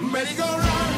merry go run.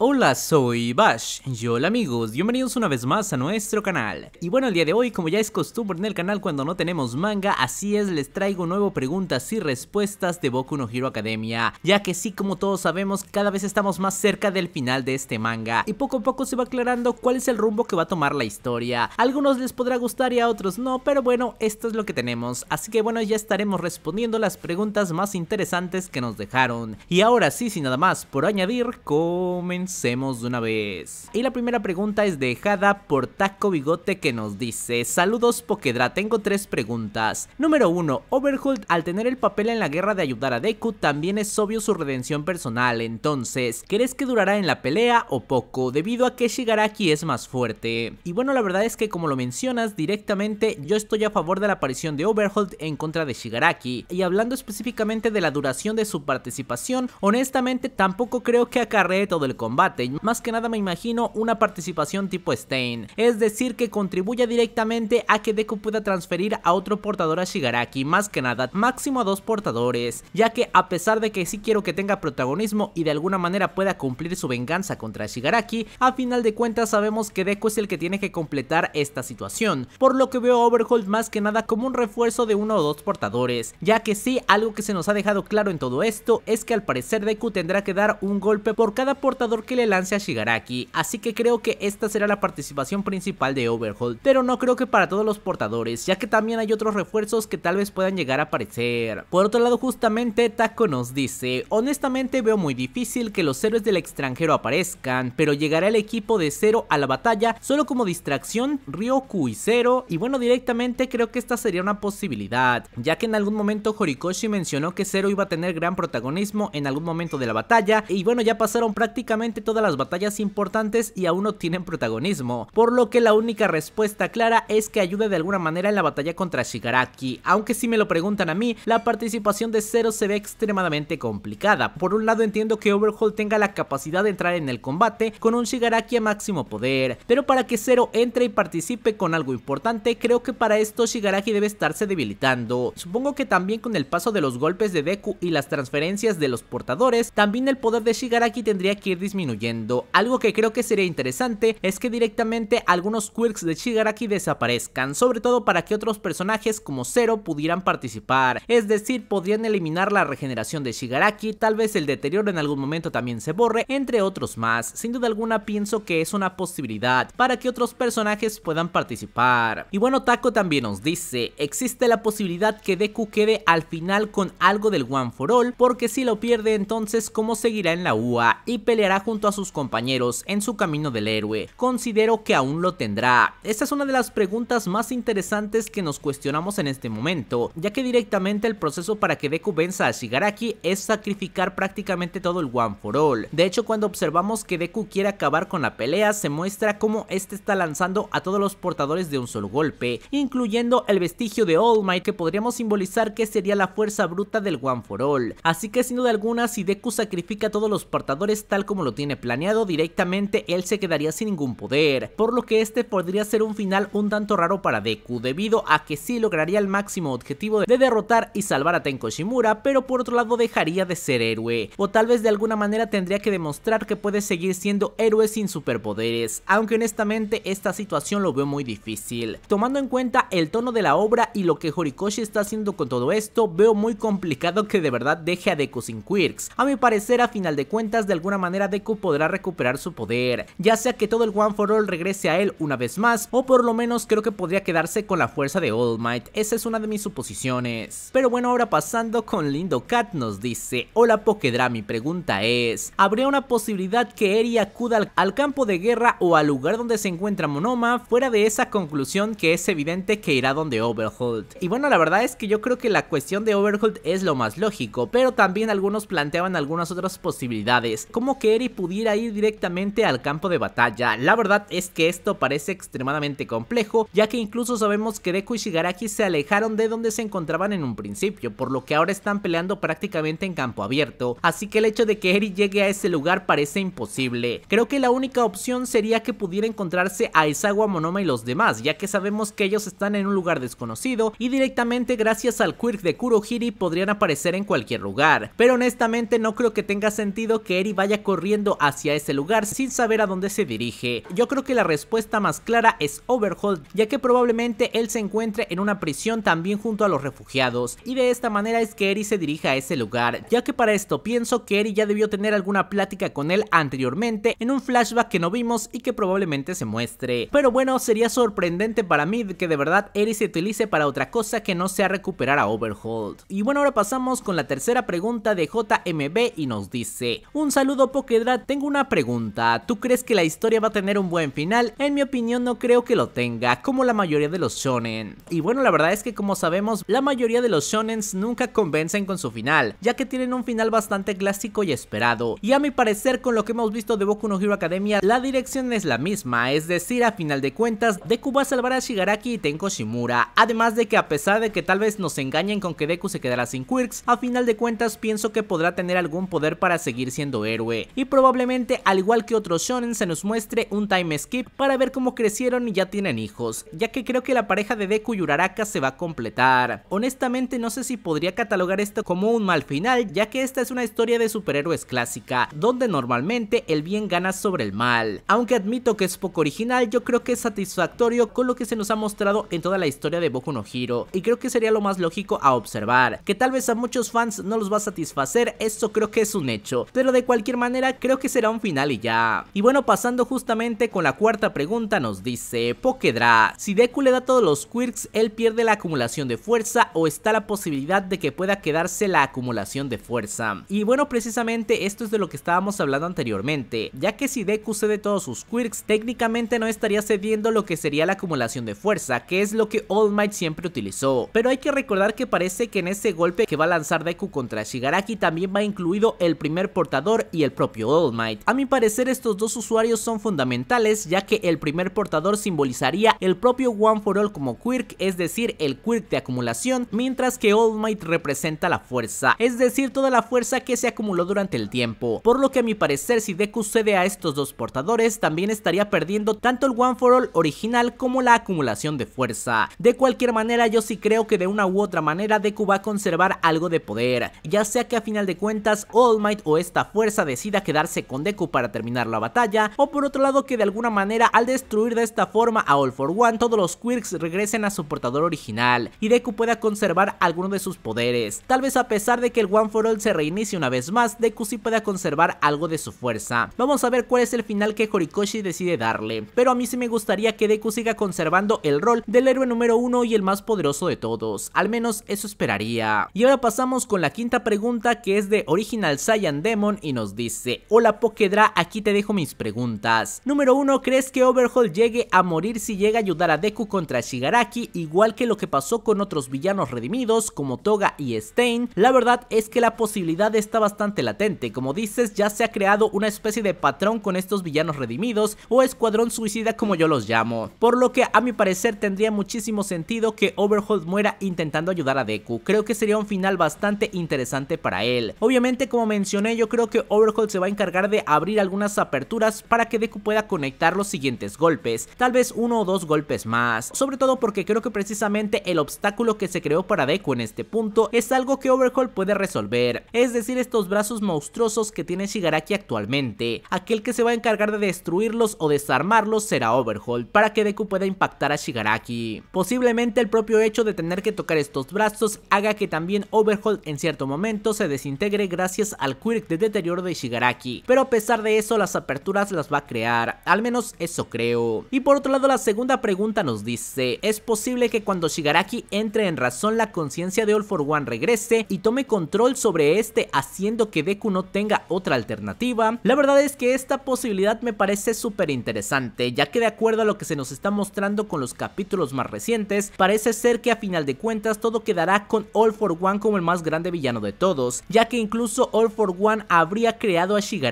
Hola, soy Bash. Y hola amigos, bienvenidos una vez más a nuestro canal. Y bueno, el día de hoy, como ya es costumbre en el canal cuando no tenemos manga, así es, les traigo nuevo preguntas y respuestas de Boku no Hero Academia. Ya que sí, como todos sabemos, cada vez estamos más cerca del final de este manga. Y poco a poco se va aclarando cuál es el rumbo que va a tomar la historia. A algunos les podrá gustar y a otros no, pero bueno, esto es lo que tenemos. Así que bueno, ya estaremos respondiendo las preguntas más interesantes que nos dejaron. Y ahora sí, sin nada más por añadir, comenzamos comencemos de una vez. Y la primera pregunta es dejada por Taco Bigote que nos dice, saludos Pokedra, tengo tres preguntas. Número uno, Overhold al tener el papel en la guerra de ayudar a Deku también es obvio su redención personal, entonces, ¿crees que durará en la pelea o poco? Debido a que Shigaraki es más fuerte. Y bueno, la verdad es que como lo mencionas directamente, yo estoy a favor de la aparición de Overhold en contra de Shigaraki. Y hablando específicamente de la duración de su participación, honestamente tampoco creo que acarree todo el combate más que nada me imagino una participación tipo Stain, es decir que contribuya directamente a que Deku pueda transferir a otro portador a Shigaraki, más que nada, máximo a dos portadores, ya que a pesar de que sí quiero que tenga protagonismo y de alguna manera pueda cumplir su venganza contra Shigaraki, a final de cuentas sabemos que Deku es el que tiene que completar esta situación, por lo que veo a Overhold más que nada como un refuerzo de uno o dos portadores, ya que sí, algo que se nos ha dejado claro en todo esto es que al parecer Deku tendrá que dar un golpe por cada portador que le lance a Shigaraki, así que creo que esta será la participación principal de Overhaul, pero no creo que para todos los portadores, ya que también hay otros refuerzos que tal vez puedan llegar a aparecer. Por otro lado, justamente Taco nos dice, honestamente veo muy difícil que los héroes del extranjero aparezcan, pero llegará el equipo de cero a la batalla solo como distracción Ryoku y Zero, y bueno directamente creo que esta sería una posibilidad, ya que en algún momento Horikoshi mencionó que Zero iba a tener gran protagonismo en algún momento de la batalla, y bueno ya pasaron prácticamente todas las batallas importantes y aún no tienen protagonismo, por lo que la única respuesta clara es que ayude de alguna manera en la batalla contra Shigaraki, aunque si me lo preguntan a mí, la participación de Zero se ve extremadamente complicada. Por un lado entiendo que Overhaul tenga la capacidad de entrar en el combate con un Shigaraki a máximo poder, pero para que Zero entre y participe con algo importante, creo que para esto Shigaraki debe estarse debilitando. Supongo que también con el paso de los golpes de Deku y las transferencias de los portadores, también el poder de Shigaraki tendría que ir disminuyendo huyendo, Algo que creo que sería interesante es que directamente algunos quirks de Shigaraki desaparezcan, sobre todo para que otros personajes como Zero pudieran participar, es decir, podrían eliminar la regeneración de Shigaraki, tal vez el deterioro en algún momento también se borre, entre otros más. Sin duda alguna pienso que es una posibilidad para que otros personajes puedan participar. Y bueno, Taco también nos dice, existe la posibilidad que Deku quede al final con algo del One for All, porque si lo pierde entonces cómo seguirá en la UA y peleará junto a sus compañeros en su camino del héroe? Considero que aún lo tendrá. Esta es una de las preguntas más interesantes que nos cuestionamos en este momento, ya que directamente el proceso para que Deku venza a Shigaraki es sacrificar prácticamente todo el One for All. De hecho, cuando observamos que Deku quiere acabar con la pelea, se muestra cómo este está lanzando a todos los portadores de un solo golpe, incluyendo el vestigio de All Might que podríamos simbolizar que sería la fuerza bruta del One for All. Así que sin duda alguna, si Deku sacrifica a todos los portadores tal como lo tiene planeado directamente, él se quedaría sin ningún poder, por lo que este podría ser un final un tanto raro para Deku, debido a que sí lograría el máximo objetivo de derrotar y salvar a Tenko Shimura, pero por otro lado dejaría de ser héroe, o tal vez de alguna manera tendría que demostrar que puede seguir siendo héroe sin superpoderes, aunque honestamente esta situación lo veo muy difícil. Tomando en cuenta el tono de la obra y lo que Horikoshi está haciendo con todo esto, veo muy complicado que de verdad deje a Deku sin quirks. A mi parecer, a final de cuentas, de alguna manera Deku podrá recuperar su poder, ya sea que todo el One for All regrese a él una vez más, o por lo menos creo que podría quedarse con la fuerza de All Might, esa es una de mis suposiciones. Pero bueno, ahora pasando con Lindo Cat nos dice, hola Pokedra, mi pregunta es, ¿habría una posibilidad que Eri acuda al, campo de guerra o al lugar donde se encuentra Monoma fuera de esa conclusión que es evidente que irá donde Overhold? Y bueno, la verdad es que yo creo que la cuestión de Overhold es lo más lógico, pero también algunos planteaban algunas otras posibilidades, como que Eri pudiera ir directamente al campo de batalla. La verdad es que esto parece extremadamente complejo, ya que incluso sabemos que Deku y Shigaraki se alejaron de donde se encontraban en un principio, por lo que ahora están peleando prácticamente en campo abierto, así que el hecho de que Eri llegue a ese lugar parece imposible. Creo que la única opción sería que pudiera encontrarse a Isawa Monoma y los demás, ya que sabemos que ellos están en un lugar desconocido y directamente gracias al quirk de Kurohiri podrían aparecer en cualquier lugar, pero honestamente no creo que tenga sentido que Eri vaya corriendo hacia ese lugar sin saber a dónde se dirige. Yo creo que la respuesta más clara es Overhaul, ya que probablemente él se encuentre en una prisión también junto a los refugiados, y de esta manera es que Eri se dirige a ese lugar, ya que para esto pienso que Eri ya debió tener alguna plática con él anteriormente en un flashback que no vimos y que probablemente se muestre. Pero bueno, sería sorprendente para mí que de verdad Eri se utilice para otra cosa que no sea recuperar a Overhaul. Y bueno, ahora pasamos con la tercera pregunta de JMB y nos dice, un saludo pokedra tengo una pregunta, ¿tú crees que la historia va a tener un buen final? En mi opinión no creo que lo tenga, como la mayoría de los shonen. Y bueno, la verdad es que como sabemos, la mayoría de los shonens nunca convencen con su final, ya que tienen un final bastante clásico y esperado. Y a mi parecer, con lo que hemos visto de Boku no Hero Academia, la dirección es la misma, es decir, a final de cuentas, Deku va a salvar a Shigaraki y Tenko Shimura. Además de que a pesar de que tal vez nos engañen con que Deku se quedará sin quirks, a final de cuentas pienso que podrá tener algún poder para seguir siendo héroe. Y probablemente probablemente al igual que otros shonen se nos muestre un time skip para ver cómo crecieron y ya tienen hijos, ya que creo que la pareja de Deku y Uraraka se va a completar. Honestamente no sé si podría catalogar esto como un mal final, ya que esta es una historia de superhéroes clásica, donde normalmente el bien gana sobre el mal. Aunque admito que es poco original, yo creo que es satisfactorio con lo que se nos ha mostrado en toda la historia de Boku no Hiro, y creo que sería lo más lógico a observar. Que tal vez a muchos fans no los va a satisfacer, esto creo que es un hecho, pero de cualquier manera creo que será un final y ya. Y bueno, pasando justamente con la cuarta pregunta, nos dice Pokedra, si Deku le da todos los quirks, él pierde la acumulación de fuerza o está la posibilidad de que pueda quedarse la acumulación de fuerza. Y bueno, precisamente esto es de lo que estábamos hablando anteriormente, ya que si Deku cede todos sus quirks, técnicamente no estaría cediendo lo que sería la acumulación de fuerza, que es lo que All Might siempre utilizó. Pero hay que recordar que parece que en ese golpe que va a lanzar Deku contra Shigaraki también va incluido el primer portador y el propio All a mi parecer estos dos usuarios son fundamentales ya que el primer portador simbolizaría el propio One for All como Quirk, es decir el Quirk de acumulación, mientras que All Might representa la fuerza, es decir toda la fuerza que se acumuló durante el tiempo, por lo que a mi parecer si Deku cede a estos dos portadores también estaría perdiendo tanto el One for All original como la acumulación de fuerza. De cualquier manera yo sí creo que de una u otra manera Deku va a conservar algo de poder, ya sea que a final de cuentas All Might o esta fuerza decida quedarse con Deku para terminar la batalla, o por otro lado que de alguna manera al destruir de esta forma a All for One, todos los Quirks regresen a su portador original, y Deku pueda conservar alguno de sus poderes. Tal vez a pesar de que el One for All se reinicie una vez más, Deku sí pueda conservar algo de su fuerza. Vamos a ver cuál es el final que Horikoshi decide darle, pero a mí sí me gustaría que Deku siga conservando el rol del héroe número uno y el más poderoso de todos, al menos eso esperaría. Y ahora pasamos con la quinta pregunta que es de Original Saiyan Demon y nos dice, Hola Pokedra, aquí te dejo mis preguntas. Número 1. ¿Crees que Overhaul llegue a morir si llega a ayudar a Deku contra Shigaraki, igual que lo que pasó con otros villanos redimidos como Toga y Stain? La verdad es que la posibilidad está bastante latente, como dices ya se ha creado una especie de patrón con estos villanos redimidos o escuadrón suicida como yo los llamo, por lo que a mi parecer tendría muchísimo sentido que Overhaul muera intentando ayudar a Deku, creo que sería un final bastante interesante para él. Obviamente como mencioné yo creo que Overhaul se va a encargar de abrir algunas aperturas para que Deku pueda conectar los siguientes golpes, tal vez uno o dos golpes más, sobre todo porque creo que precisamente el obstáculo que se creó para Deku en este punto es algo que Overhaul puede resolver, es decir estos brazos monstruosos que tiene Shigaraki actualmente, aquel que se va a encargar de destruirlos o desarmarlos será Overhaul, para que Deku pueda impactar a Shigaraki. Posiblemente el propio hecho de tener que tocar estos brazos haga que también Overhaul en cierto momento se desintegre gracias al quirk de deterioro de Shigaraki, pero a pesar de eso, las aperturas las va a crear, al menos eso creo. Y por otro lado, la segunda pregunta nos dice, ¿es posible que cuando Shigaraki entre en razón la conciencia de All for One regrese y tome control sobre este haciendo que Deku no tenga otra alternativa? La verdad es que esta posibilidad me parece súper interesante, ya que de acuerdo a lo que se nos está mostrando con los capítulos más recientes, parece ser que a final de cuentas todo quedará con All for One como el más grande villano de todos, ya que incluso All for One habría creado a Shigaraki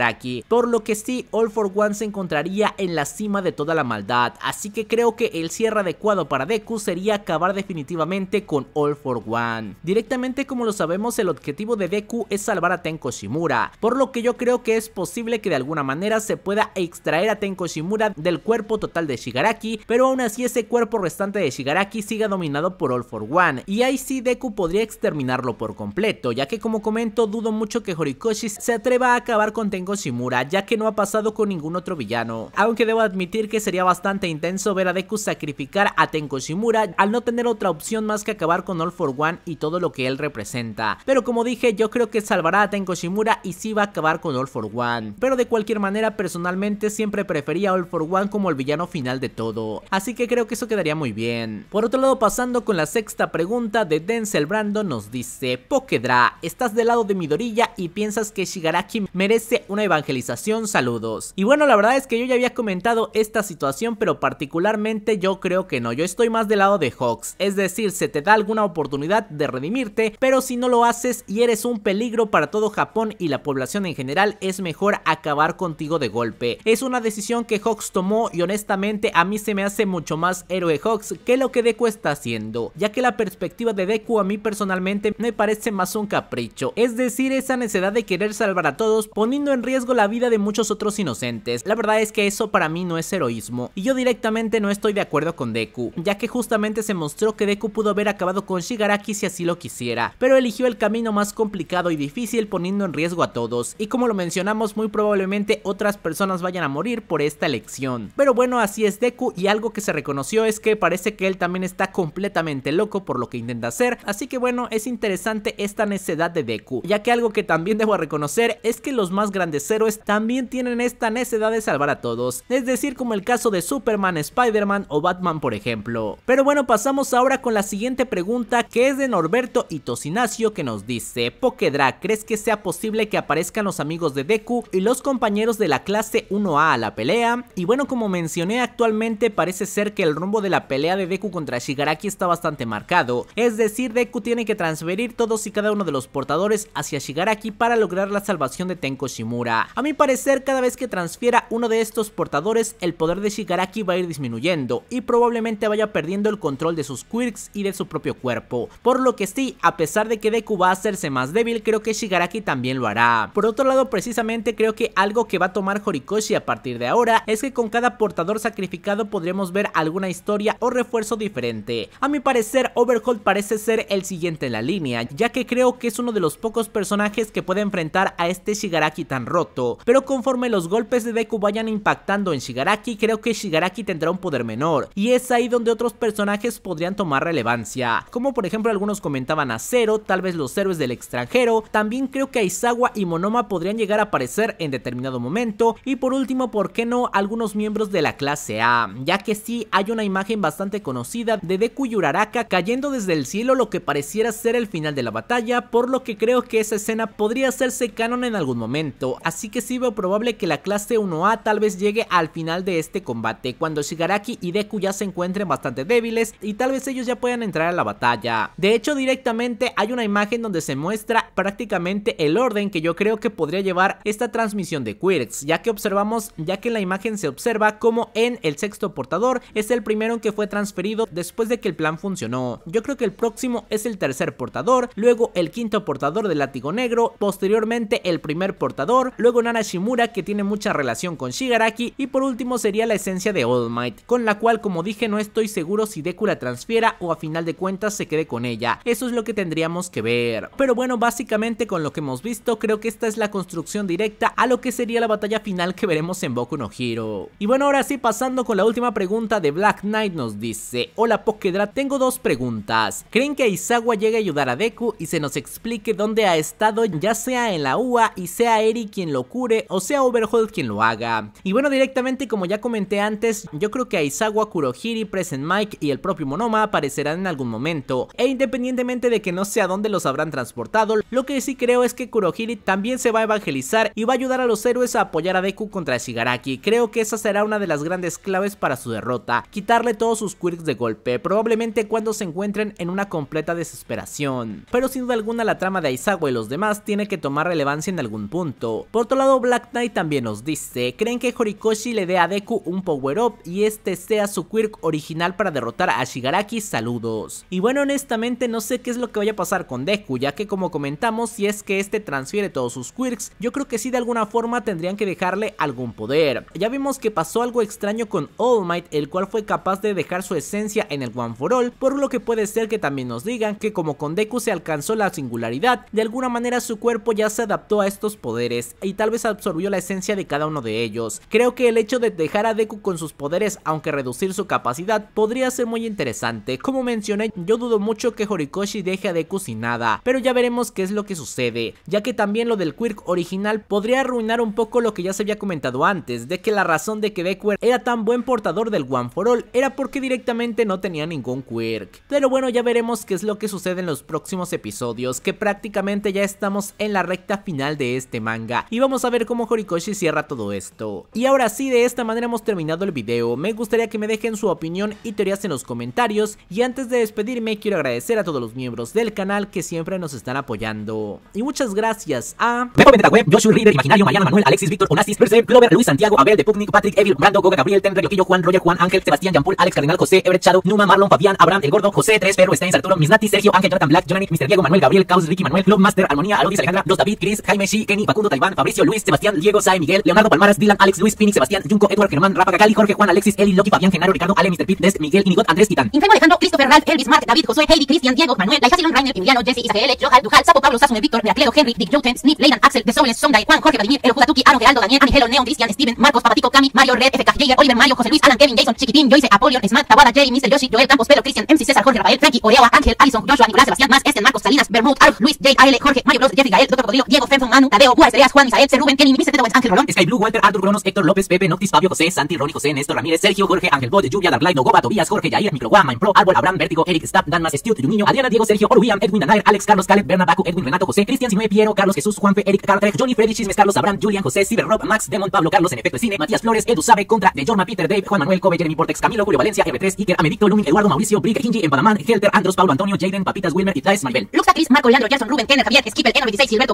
por lo que sí, All for One se encontraría en la cima de toda la maldad, así que creo que el cierre adecuado para Deku sería acabar definitivamente con All for One. Directamente como lo sabemos, el objetivo de Deku es salvar a Tenko Shimura, por lo que yo creo que es posible que de alguna manera se pueda extraer a Tenko Shimura del cuerpo total de Shigaraki, pero aún así ese cuerpo restante de Shigaraki siga dominado por All for One, y ahí sí Deku podría exterminarlo por completo, ya que como comento dudo mucho que Horikoshi se atreva a acabar con Tenko tengo Shimura, ya que no ha pasado con ningún otro villano. Aunque debo admitir que sería bastante intenso ver a Deku sacrificar a Tenko Shimura al no tener otra opción más que acabar con All for One y todo lo que él representa. Pero como dije, yo creo que salvará a Tenko Shimura y sí va a acabar con All for One. Pero de cualquier manera, personalmente siempre prefería All for One como el villano final de todo. Así que creo que eso quedaría muy bien. Por otro lado, pasando con la sexta pregunta de Denzel Brando, nos dice: Pokedra, estás del lado de Midoriya y piensas que Shigaraki merece un una evangelización, saludos. Y bueno, la verdad es que yo ya había comentado esta situación, pero particularmente yo creo que no, yo estoy más del lado de Hawks, es decir, se te da alguna oportunidad de redimirte, pero si no lo haces y eres un peligro para todo Japón y la población en general, es mejor acabar contigo de golpe. Es una decisión que Hawks tomó y honestamente a mí se me hace mucho más héroe Hawks que lo que Deku está haciendo, ya que la perspectiva de Deku a mí personalmente me parece más un capricho, es decir, esa necesidad de querer salvar a todos poniendo en riesgo la vida de muchos otros inocentes. La verdad es que eso para mí no es heroísmo, y yo directamente no estoy de acuerdo con Deku, ya que justamente se mostró que Deku pudo haber acabado con Shigaraki si así lo quisiera, pero eligió el camino más complicado y difícil poniendo en riesgo a todos, y como lo mencionamos muy probablemente otras personas vayan a morir por esta elección. Pero bueno, así es Deku y algo que se reconoció es que parece que él también está completamente loco por lo que intenta hacer, así que bueno, es interesante esta necedad de Deku, ya que algo que también debo reconocer es que los más grandes de héroes también tienen esta necesidad de salvar a todos, es decir como el caso de Superman, Spider-Man o Batman por ejemplo. Pero bueno pasamos ahora con la siguiente pregunta que es de Norberto y Tocinacio que nos dice Pokedra, ¿crees que sea posible que aparezcan los amigos de Deku y los compañeros de la clase 1A a la pelea? Y bueno como mencioné actualmente parece ser que el rumbo de la pelea de Deku contra Shigaraki está bastante marcado, es decir Deku tiene que transferir todos y cada uno de los portadores hacia Shigaraki para lograr la salvación de Tenko Shimura a mi parecer, cada vez que transfiera uno de estos portadores, el poder de Shigaraki va a ir disminuyendo y probablemente vaya perdiendo el control de sus quirks y de su propio cuerpo. Por lo que sí, a pesar de que Deku va a hacerse más débil, creo que Shigaraki también lo hará. Por otro lado, precisamente creo que algo que va a tomar Horikoshi a partir de ahora es que con cada portador sacrificado podremos ver alguna historia o refuerzo diferente. A mi parecer, Overhaul parece ser el siguiente en la línea, ya que creo que es uno de los pocos personajes que puede enfrentar a este Shigaraki tan roto, pero conforme los golpes de Deku vayan impactando en Shigaraki, creo que Shigaraki tendrá un poder menor, y es ahí donde otros personajes podrían tomar relevancia, como por ejemplo algunos comentaban a Zero, tal vez los héroes del extranjero, también creo que Aizawa y Monoma podrían llegar a aparecer en determinado momento, y por último, ¿por qué no algunos miembros de la clase A? Ya que sí hay una imagen bastante conocida de Deku y Uraraka cayendo desde el cielo lo que pareciera ser el final de la batalla, por lo que creo que esa escena podría hacerse canon en algún momento, así que sí veo probable que la clase 1A tal vez llegue al final de este combate, cuando Shigaraki y Deku ya se encuentren bastante débiles y tal vez ellos ya puedan entrar a la batalla. De hecho directamente hay una imagen donde se muestra prácticamente el orden que yo creo que podría llevar esta transmisión de Quirks, ya que observamos, ya que en la imagen se observa como en el sexto portador es el primero que fue transferido después de que el plan funcionó. Yo creo que el próximo es el tercer portador, luego el quinto portador del látigo negro, posteriormente el primer portador luego nana Shimura que tiene mucha relación con Shigaraki y por último sería la esencia de All Might, con la cual como dije no estoy seguro si Deku la transfiera o a final de cuentas se quede con ella, eso es lo que tendríamos que ver. Pero bueno, básicamente con lo que hemos visto creo que esta es la construcción directa a lo que sería la batalla final que veremos en Boku no Hero. Y bueno, ahora sí pasando con la última pregunta de Black Knight nos dice, hola Pokedra, tengo dos preguntas. ¿Creen que Aizawa llegue a ayudar a Deku y se nos explique dónde ha estado ya sea en la UA y sea Eric quien lo cure o sea Overhaul quien lo haga. Y bueno, directamente como ya comenté antes, yo creo que Aizawa, Kurohiri, Present Mike y el propio Monoma aparecerán en algún momento, e independientemente de que no sé a dónde los habrán transportado, lo que sí creo es que Kurohiri también se va a evangelizar y va a ayudar a los héroes a apoyar a Deku contra Shigaraki, creo que esa será una de las grandes claves para su derrota, quitarle todos sus quirks de golpe, probablemente cuando se encuentren en una completa desesperación. Pero sin duda alguna la trama de Aizawa y los demás tiene que tomar relevancia en algún punto, por otro lado, Black Knight también nos dice, ¿creen que Horikoshi le dé a Deku un power up y este sea su quirk original para derrotar a Shigaraki? Saludos. Y bueno, honestamente no sé qué es lo que vaya a pasar con Deku, ya que como comentamos, si es que este transfiere todos sus quirks, yo creo que sí de alguna forma tendrían que dejarle algún poder. Ya vimos que pasó algo extraño con All Might, el cual fue capaz de dejar su esencia en el One for All, por lo que puede ser que también nos digan que como con Deku se alcanzó la singularidad, de alguna manera su cuerpo ya se adaptó a estos poderes y tal vez absorbió la esencia de cada uno de ellos. Creo que el hecho de dejar a Deku con sus poderes, aunque reducir su capacidad, podría ser muy interesante. Como mencioné, yo dudo mucho que Horikoshi deje a Deku sin nada, pero ya veremos qué es lo que sucede, ya que también lo del Quirk original podría arruinar un poco lo que ya se había comentado antes, de que la razón de que Deku era tan buen portador del One for All era porque directamente no tenía ningún Quirk. Pero bueno, ya veremos qué es lo que sucede en los próximos episodios, que prácticamente ya estamos en la recta final de este manga, y vamos a ver cómo Horikoshi cierra todo esto. Y ahora sí, de esta manera hemos terminado el video, me gustaría que me dejen su opinión y teorías en los comentarios y antes de despedirme quiero agradecer a todos los miembros del canal que siempre nos están apoyando. Y muchas gracias a... Pepo Web, Joshua Reader, Imaginario, Mariana Manuel, Alexis, Víctor, Onassis, Perse, Clover, Luis Santiago, Abel, de Patrick, Evil, Brando, Goga, Gabriel, Ten, Rioquillo, Juan, Roger, Juan, Ángel, Sebastián, Paul, Alex, Cardinal, José, Everett, Shadow, Numa, Marlon, Fabián, Abraham, El Gordo, José, Tres, Perro, Steins, Arturo, Misnati, Sergio, Ángel, Jonathan Black, Jonathan, Mr. Diego, Manuel, Gabriel, Caos, Ricky, Manuel, Club Master, Armonía, Alodis, Alejandra, Los David, Chris, Jaime, Shi, Kenny, Facundo, Germán, Fabricio, Luis, Sebastián, Diego, Sae, Miguel, Leonardo Palmaras, Dylan, Alex, Luis, Phoenix, Sebastián, Junco, Edward, Germán, Rafa, Cali, Jorge, Juan, Alexis, Eli, Loki, Fabián, Genaro, Ricardo, Ale, Mr. Pit, Des, Miguel, Inigot, Andrés, Titán. Enfermo Alejandro, Christopher, Ralph, Elvis, Mark, David, Josué, Heidi, Cristian, Diego, Manuel, Dajasilon, Rainer, Emiliano, Jesse, Isael, Johal, Dujal, Sapo, Pablo, Sasume, Víctor, Miracledo, Henry, Dick, Joten, Snip, Leyland, Axel, De Souls, Sonday, Juan, Jorge, Vladimir, El Judatuki, Aaron, Geraldo, Daniel, Angelo, Neon, Cristian, Steven, Marcos, Papatico, Cami, Mario, Red, FK, Jager, Oliver, Mario, José Luis, Alan, Kevin, Jason, Chiquitín, Joyce, Apolion, Smart, Tawada, Jay, Mr. Yoshi, Joel, Campos, Pedro, Cristian, MC, César, Jorge, Rafael, Frankie, Oreo, Ángel, Alison, Joshua, Nicolás, Sebastián, Más, Esten, Marcos, Salinas, Bermud, Arg, Luis, Jade, AL, Jorge, Mario Bros, Jeffrey, Gael, Dr. Rodrigo, Diego, Fenton, Manu, Tadeo, Juárez, Juan Isael, Rubén, Kenny, Mr. Owens, Ángel Rolón, Sky Blue, Walter, Arthur Cronos, Héctor López, Pepe, Noctis, Fabio, José, Santi, Ronnie, José, Néstor Ramírez, Sergio, Jorge, Ángel Bode, Lluvia, Dark Light, Nogoba, Tobías, Jorge, Yair, Micro, Main Pro, Árbol, Abraham, Vértigo, Eric, Dan, Danmas, Stuart, Niño, Adriana, Diego, Sergio, Orwiam, Edwin, Anair, Alex, Carlos, Caleb, Bernabaco, Edwin, Renato, José, Cristian, Sinue, Piero, Carlos, Jesús, Juanfe, Eric, Carter, Johnny, Freddy, Chismes, Carlos, Abraham, Julian, José, Ciber, Rob, Max, Demon, Pablo, Carlos, en efecto, cine, Matías Flores, Edu Sabe, contra, de Jorma, Peter, Dave, Juan Manuel, Cove, Jeremy, Portex, Camilo, Julio, Valencia, R3, Iker, Amedicto, Lumin, Eduardo, Mauricio, Brick, Gingy, Empadaman, Helter, Andros, Paulo, Antonio, Jaden, Papitas, Wilmer Maribel. Luxa, Marco, Leandro, Javier,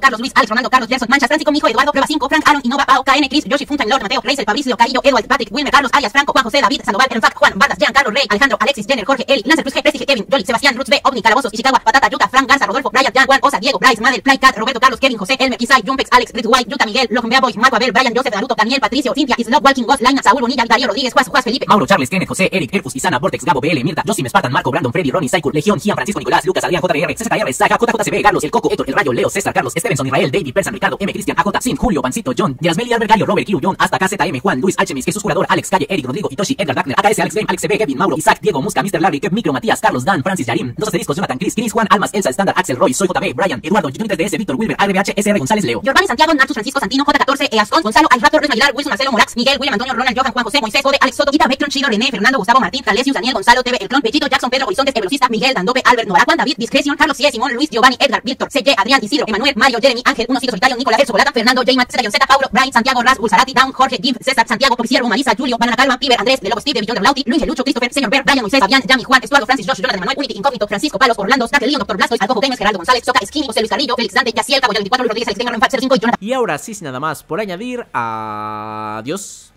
Carlos, Luis, Alex, Ronaldo, Carlos, Gerson, Manchas, Mijo, Eduardo, Prueba 5, Frank, Aaron, Innova, Pao, KN, Chris, Yoshi, Funtime, Lord, Mateo, Grace, Fabricio, Carillo, Edward, Patrick, Wilmer, Carlos, Arias, Franco, Juan José, David, Sandoval, Enfac, Juan, Vargas, Jean, Carlos, Rey, Alejandro, Alexis, Jenner, Jorge, Eli, Lancer, Cruz, G, Prestige, Kevin, Jolly, Sebastián, Roots, B, Ovni, Calabozos, Ishikawa, Patata, Yuta, Frank, Garza, Rodolfo, Brian, Jan, Juan, Osa, Diego, Bryce, Madel, Play, Cat, Roberto, Carlos, Kevin, José, Elmer, Isai, Jumpex, Alex, Brit, White, Yuta, Miguel, logan Boy, Marco, Abel, Brian, Joseph, Naruto, Daniel, Patricio, Cintia, Islop, Walking, Ghost, lina Saúl, Bonilla, Darío, Rodríguez, Juan, Juan, Felipe, Mauro, Charles, Kenneth, José, Eric, Elfus, Isana, Vortex, Gabo, BL, Mirta, Josim, Spartan, Marco, Brandon, Freddy, Ronnie, saikul Legión, Gian, Francisco, Nicolás, Lucas, Adrián, JR, CCKR, Saga, JJCB, Carlos, El Coco, Héctor, El Rayo, Leo, César, Carlos, Stevenson, Israel, David, Persan, Ricardo, M, Cristian, sin Julio, Pancito, John, Yasmel y Albergario, Robert, Kiru, John, hasta KZM, Juan, Luis, Alchemis, Jesús Curador, Alex Calle, Eric, Rodrigo, Itoshi, Edgar Wagner, AKS, Alex Game, Alex B Kevin, Mauro, Isaac, Diego, Musca, Mr. Larry, Kev, Micro, Matías, Carlos, Dan, Francis, Yarim, dos asteriscos, Jonathan, Chris, Chris, Juan, Almas, Elsa, Standard, Axel, Roy, Soy, JB, Brian, Eduardo, Junior, DS, Víctor, Wilber, RBH, SR, González, Leo, Giovanni, Santiago, Nacho, Francisco, Santino, J14, Eascon, Gonzalo, Alraptor, Luis Aguilar, Wilson, Marcelo, Morax, Miguel, William, Antonio, Ronald, Johan, Juan, José, Moisés, Jode, Alex Soto, Ita, Vectron, Chino, René, Fernando, Gustavo, Martín, Talesius, Daniel, Gonzalo, TV, El Clon, Pechito, Jackson, Pedro, Horizontes, Velocista, Miguel, Dandope, Albert, Nora, Juan, David, Discreción, Carlos, Cie, Simón, Luis, Giovanni, Edgar, Víctor, CJ, Adrián, Isidro, Emanuel, Mario, Jeremy, Ángel, Unocito Solitario, Nicolás, El Fernando, Jayman, Z, Z, Paulo, Brian, Santiago, Ras, Bulsarati, Down, Jorge, Jim, César, Santiago, Copiciero, Marisa, Julio, Banana Calma, Piber, Andrés, De Lobo, Steve, Billón de Blauti, Luis, Lucho, Christopher, Señor Ver, Brian, Moisés, Fabián, Jamie, Juan, Estuardo, Francis, Josh, Jonathan, Manuel, Unity, Incógnito, Francisco, Palos, Orlando, Stack, Doctor Blasto, Alcojo, Games, Gerardo González, Soca, Skinny, José Carrillo, Félix Dante, Yaciel, El 24, Luis Rodríguez, Alex, Tenga, 05 y Jonathan. Y ahora sí, sin nada más por añadir, adiós.